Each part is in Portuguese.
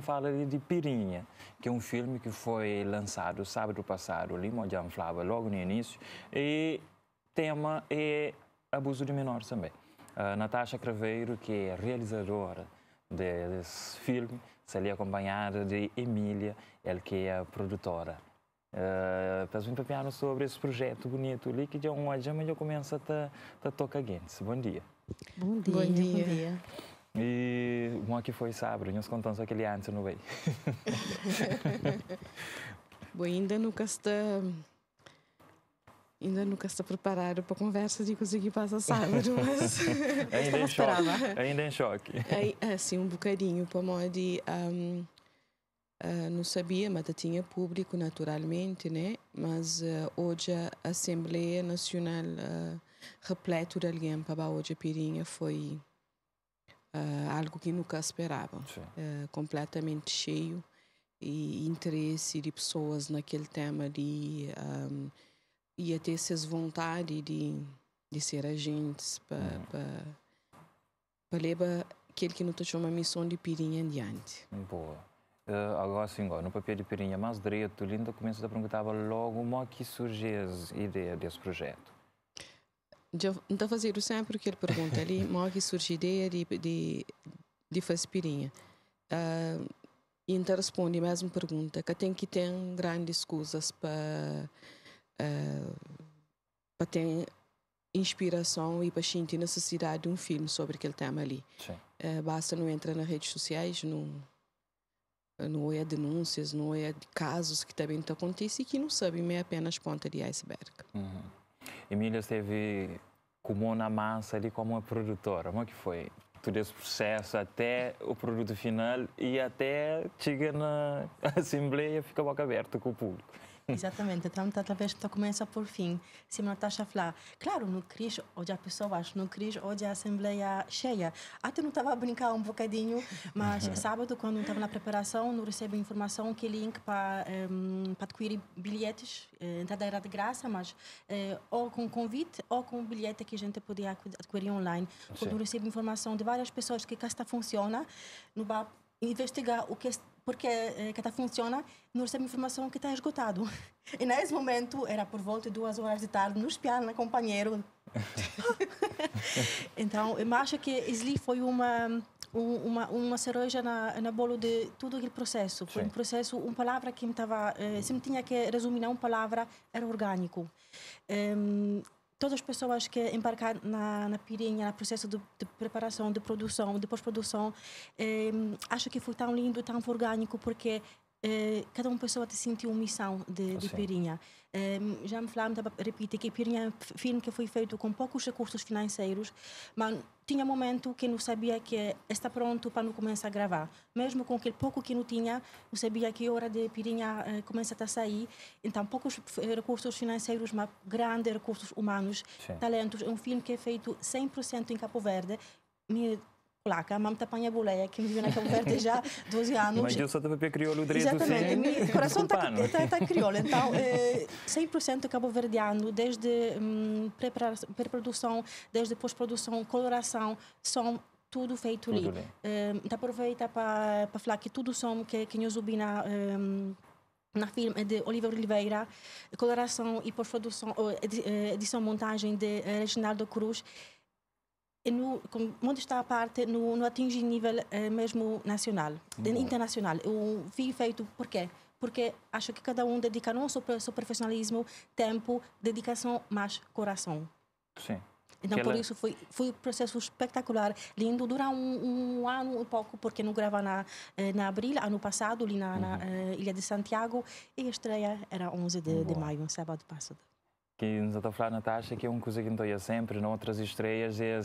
fala de Pirinha, que é um filme que foi lançado sábado passado, Limodian Flava, logo no início, e tema é abuso de menores também. A Natasha Craveiro, que é realizadora desse filme, seria acompanhada de Emília, ela que é a produtora. Uh, eh, Estás me papiando sobre esse projeto bonito ali que de é é uma já começa a tá, tá tocar gente. Bom dia. Bom dia. Bom dia. Bom dia e um aqui foi sábado, nós contamos aquele antes no veio. Bom, ainda nunca está ainda nunca está preparado para a conversa de conseguir passar sábado, mas ainda em esperava. choque. Ainda em choque. assim um bocadinho para modo um, uh, ah, não sabia, mas tinha público naturalmente, né? Mas uh, hoje a Assembleia Nacional uh, repleto de alguém para hoje a Pirinha foi uh, algo que nunca esperava. Uh, completamente cheio e interesse de pessoas naquele tema de um, ter até essas vontade de, de ser agentes para uhum. para levar aquele que não te chama missão de pirinha adiante. Boa. Uh, agora sim, no papel de pirinha mais direito, linda começa a perguntar logo como é que surgiu a ideia desse projeto. Está então fazer sempre que ele pergunta ali, morre ideia de, de, de faspirinha. Uh, ah, e então responde a mesma pergunta, que tem que ter grandes coisas para uh, para ter inspiração e para sentir necessidade de um filme sobre aquele tema ali. Uh, basta não entrar nas redes sociais, não não é denúncias, não é casos que também tá acontece e que não sabem, é apenas ponta de iceberg. Uhum. Emília esteve com a mão na massa ali como uma produtora. Como é que foi todo esse processo até o produto final e até chega na Assembleia fica boca aberta com o público? Exatamente. Então, talvez tu começa por fim. Se não estás a falar, claro, no CRIS, hoje há pessoas, no CRIS, hoje a assembleia cheia. Até não estava a brincar um bocadinho, mas sábado, quando estava na preparação, não recebo informação que link para um, ehm, para adquirir bilhetes. Eh, Entrada era de graça, mas eh, ou com convite ou com bilhete que a gente podia adquirir online. Quando recebo informação de várias pessoas que cá está funciona, no bar investigar o que porque eh, que está funciona, não recebe informação que está esgotado. E nesse momento, era por volta de duas horas de tarde, nos piano, na companheiro. então, eu acho que Sli foi uma uma uma cereja na na bolo de todo aquele processo. Foi Sim. um processo, uma palavra que me estava, eh, se me tinha que resumir uma palavra, era orgânico. Um, ehm, todas as pessoas que embarcar na, na pirinha, no processo de, de preparação, de produção, de pós-produção, eh, acho que foi tão lindo, tão orgânico, porque eh, cada uma pessoa te sentiu uma missão de, de pirinha. Eh, já me falaram, repito, que pirinha é um filme que foi feito com poucos recursos financeiros, mas tinha momento que não sabia que está pronto para não começar a gravar. Mesmo com aquele pouco que não tinha, não sabia que hora de pirinha eh, começa a sair. Então, poucos eh, recursos financeiros, mas grandes recursos humanos, Sim. talentos. É um filme que é feito 100% em Capo Verde polaca, mam tapania buleja, kim vive na Cabo Verde já há 12 anos. Mas eu sou da papel crioulo direito Exatamente, meu coração está tá, tá crioulo. Então, eh, 100% cabo verdeano, desde hum, mm, pré-produção, desde pós-produção, coloração, som, tudo feito tudo ali. Um, eh, tá então, aproveita para falar que tudo som que, que eu subi na... Um, eh, na filme é de Oliver Oliveira, coloração e pós-produção, eh, edição, montagem de Reginaldo Cruz no, como está a parte, não, não atinge nível eh, mesmo nacional, Bom. internacional. Eu vi feito por quê? Porque acho que cada um dedica não só seu, seu profissionalismo, tempo, dedicação, mas coração. Sim. Então, por é. isso, foi, foi um processo espetacular, lindo, dura um, um ano e pouco, porque não grava na, eh, na abril, ano passado, ali na, uhum. na eh, Ilha de Santiago, e a estreia era 11 de, de maio, um sábado passado que nos está a falar Natasha que é uma coisa que então ia tá sempre outras estreias é,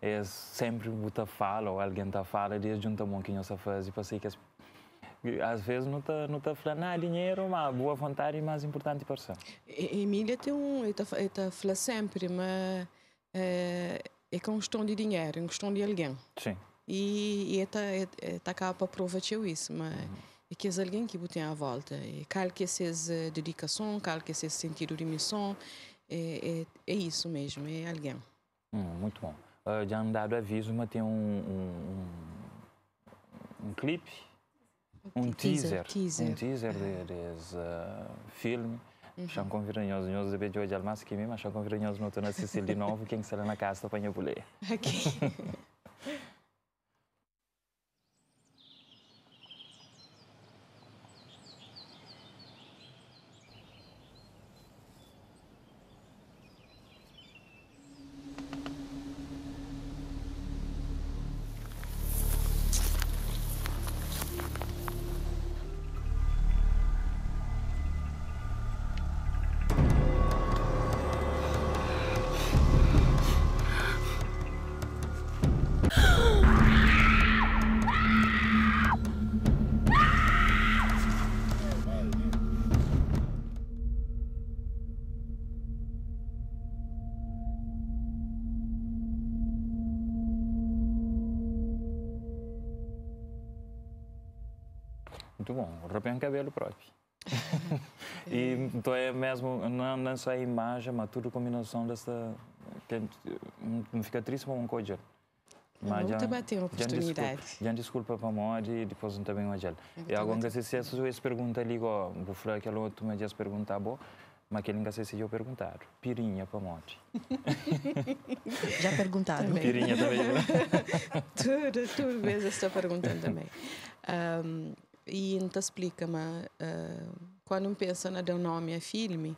é sempre que fala ou alguém está falar é e junta um pouquinho essa fase para sei que às vezes não está não tá falando ah, dinheiro mas boa vontade é mais importante para você Emília tem um está a falar sempre mas eh, é, é questão de dinheiro é questão de alguém sim e está é, tá, é, é tá cá para provar isso mas uhum e que é alguém que botem à volta. E calque seja eh, dedicação, calque esses sentido de missão, é, é, é, isso mesmo, é alguém. Hum, muito bom. Uh, já andado aviso, mas tem um, um, um, um clipe, um teaser, teaser, um teaser de, ah. desse uh, ah, filme. Chão uhum. com viranhos, nós de hoje de almas que me, mas já com viranhos não tem na Sicília de novo, quem será na casa apanha bulê. Aqui. muito bom. Arrepiam é cabelo próprio. e então é mesmo, não, é, não é só a imagem, mas tudo a combinação dessa. que me fica triste com um coisa. Mas não já, bateu a oportunidade. Já desculpa para a e depois não também uma gel. E agora, se se pergunta perguntas ali, ó, vou falar que a outro me dias perguntar, bom, mas que nunca sei se eu perguntar. Pirinha para a morte. Já perguntaram. Também. Pirinha também. tudo, tudo mesmo estou perguntando também. Um, e não te explica, mas uh, ah, quando pensa na um nome a filme,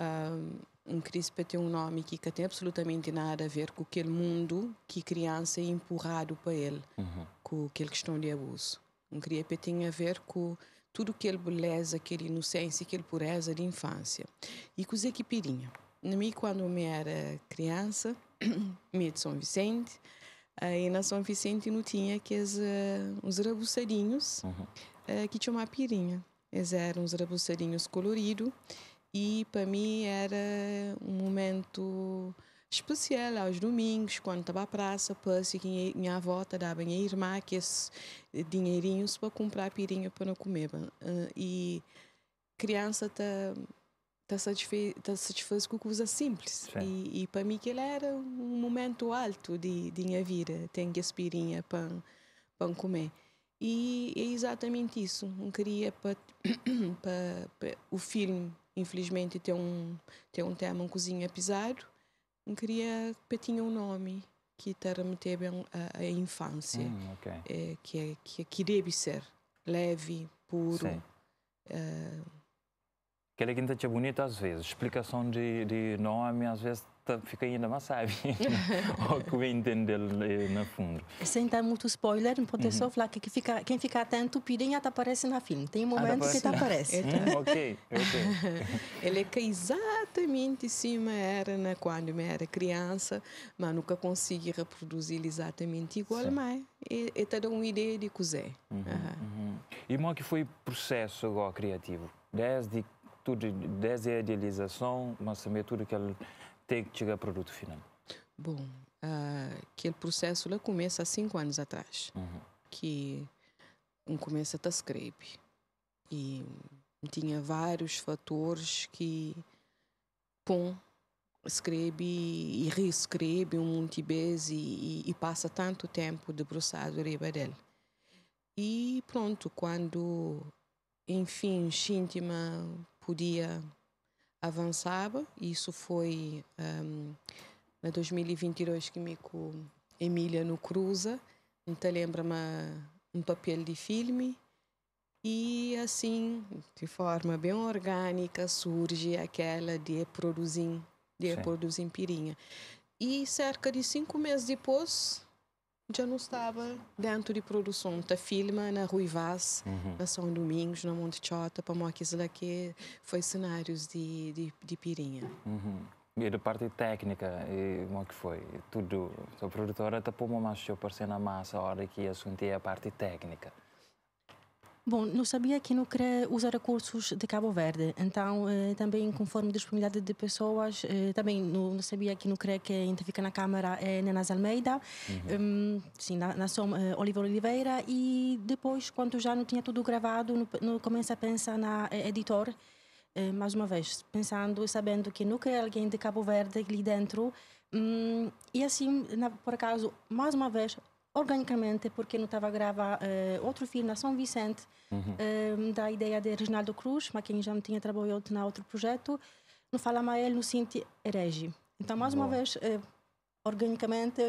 uh, um crispe tem um nome que, que tem absolutamente nada a ver com aquele mundo que criança é empurrado para ele, uhum. com aquele questão de abuso. Um crispe tem a ver com tudo aquele beleza, aquele inocência, aquele pureza de infância. E com os equipirinha. Na mim, quando eu era criança, me de São Vicente, aí ah, na São Vicente não tinha aqueles uh, uns rabuçadinhos. Uhum é, que tinha uma pirinha. Eles eram os rabuceirinhos coloridos e para mim era um momento especial aos domingos, quando estava à praça, passe que minha avó dava minha irmã que esses dinheirinhos para comprar a pirinha para não comer. E criança está tá satisfeita tá satisfeita com coisas simples. Sim. E, e para mim aquele era um momento alto de, de minha vida, tem que pirinha para, para comer. E é exatamente isso. Não queria para, para, para o filme, infelizmente, ter um, ter um tema, um cozinha pesado. Não queria para tinha um nome que te remeteve a, a infância, hum, okay. é, que, é, que, é que deve ser leve, puro. Sim. Uh... Ah. Aquela que tinha bonita às vezes, explicação de, de nome às vezes fica ainda mais sábio o que vai entender eh, no fundo. Sem dar muito spoiler, pode uhum. só falar que, quem fica, quem ficar atento, já tá aparece na filme. Tem um ah, momento que tá aparece. Uhum, ok, ok. Ele é exatamente sim, era né, quando eu era criança, mas nunca consegui reproduzir exatamente igual, sim. mas e, e te dá uma ideia de cozer. Uhum, uhum. E qual é que foi o processo agora criativo? Desde tudo, desde a idealização, mas também tudo ele até chegar ao produto final? Bom, uh, aquele processo lá começa há cinco anos atrás, uhum. que um começa a escreve e tinha vários fatores que põe escreve e reescreve um monte de vezes e, e, passa tanto tempo debruçado sobre dele. E pronto, quando enfim, Shintima podia avançava. Isso foi um, 2022 que me com Emília no Cruza. Então lembra-me um papel de filme. E assim, de forma bem orgânica, surge aquela de produzir, de produzir pirinha. E cerca de cinco meses depois, já não estava dentro de produção está filma na Rui Vaz, uhum. na São Domingos, na Monte Chota, para que foi cenários de, de, de Pirinha. Uhum. E da parte técnica, e como é que foi? Tudo. A produtora tapou mais seu parecer na massa a hora que assunto é a parte técnica. Bom, não sabia que no CRE usa recursos de Cabo Verde, então eh, também conforme disponibilidade de pessoas, eh, também não, sabia que no CRE ainda fica na Câmara é Nenas Almeida, uhum. um, sim, na, na som eh, Oliver Oliveira e depois quando já não tinha tudo gravado, no, no, começa a pensar na eh, editor, eh, mais uma vez, pensando e sabendo que nunca é alguém de Cabo Verde ali dentro. Hum, e assim, na, por acaso, mais uma vez, organicamente, porque não estava a gravar uh, outro filme na São Vicente, uhum. uh, da ideia de Reginaldo Cruz, mas quem já não tinha trabalhado na outro projeto, não fala mais ele, não sente Regi. Então, mais Boa. uma vez, uh, organicamente,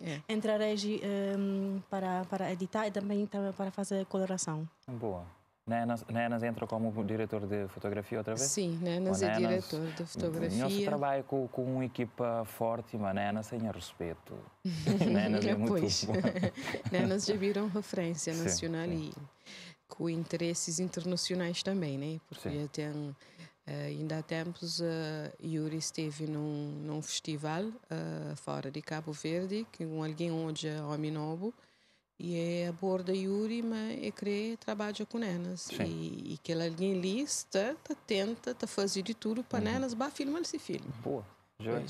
é. é. entra Regi um, para, para editar e também, também para fazer coloração. Boa. Né, né nas entra como diretor de fotografia outra vez? Sim, né, nas é diretor de fotografia. Nós trabalha com, com uma equipa forte, mas né, nas tem respeito. nas é muito boa. nas já viram referência nacional sim, sim. e com interesses internacionais também, né? Porque sim. tem, eh, ainda há tempos uh, Yuri esteve num, num festival uh, fora de Cabo Verde, com alguém onde é homem novo, e é a borda Yuri, mas é crer trabalha com Nenas E, e que ela lista tá tenta, tá fazer de tudo para uhum. elas, bah, filma esse filme. Boa, joia.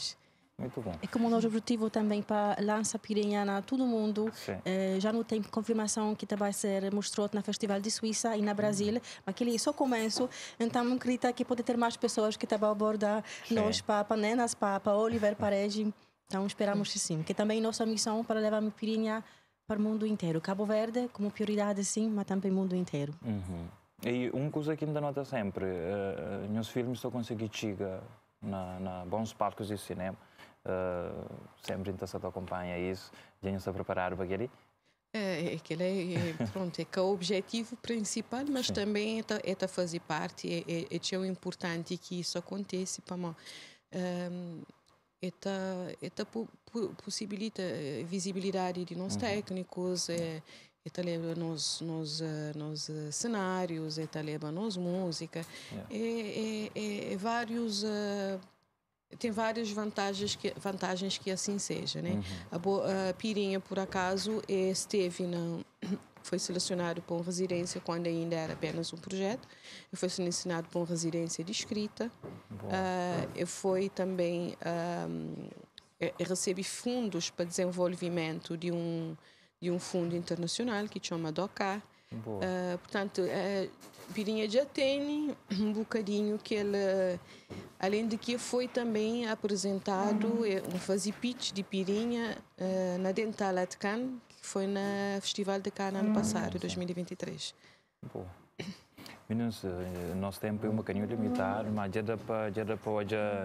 Muito bom. É como nosso objetivo também para lança piranhana a todo mundo. Eh, já não tem confirmação que tá vai ser mostrado na Festival de Suíça e na Brasil, uhum. mas que ele só começo. Então, acredito que pode ter mais pessoas que tá vão abordar sim. nós para Nenas para Oliver, para Então, esperamos que sim. Que também é nossa missão para levar a pirinha para o mundo inteiro. Cabo Verde, como prioridade, sim, mas também para o mundo inteiro. Uhum. E uma coisa que me nota sempre, uh, nos filmes estão conseguindo chegar na, na bons palcos de cinema, uh, sempre então se acompanha isso, já se preparar para aquele é, é, é, que é, é, pronto, é que é o objetivo principal, mas Sim. também é, é, é fazer parte, é, é, é, importante que isso aconteça para mim. Ehm, um, é, é, é, possibilita visibilidade de nós uhum. técnicos, é, é talvez nos, nos, nos cenários, é talvez nos música, é, é, é vários tem várias vantagens que vantagens que assim seja, né? Uhum. A, Bo, a Pirinha por acaso esteve na foi selecionado para uma residência quando ainda era apenas um projeto. Eu fui selecionado para uma residência de escrita. Uh, eu fui também eh, eh, recebi fundos para desenvolvimento de um de um fundo internacional que chama DOCA. Uh, portanto, a eh, Pirinha já tem um bocadinho que ele, além de que foi também apresentado uhum. um fazer pitch de Pirinha uh, na Dental Atcan, que foi no Festival de Cannes ano uhum. passado, 2023. Uhum. Boa. Meninos, no eh, nosso tempo, é uma canhulha limitar mas já dá para, já dá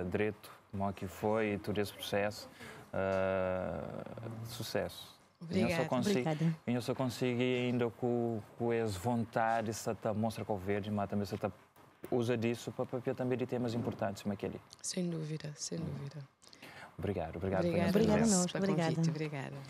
direito, como é que foi, todo esse processo, uh, sucesso. Obrigada. Eu só consigo, Obrigada. Eu só consigo ainda com, com essa vontade, essa tá, mostra com o verde, mas também essa tá, usa disso para papel também de temas importantes como aquele. Sem dúvida, sem dúvida. Obrigado, obrigado. Obrigada, obrigada Obrigada. obrigada.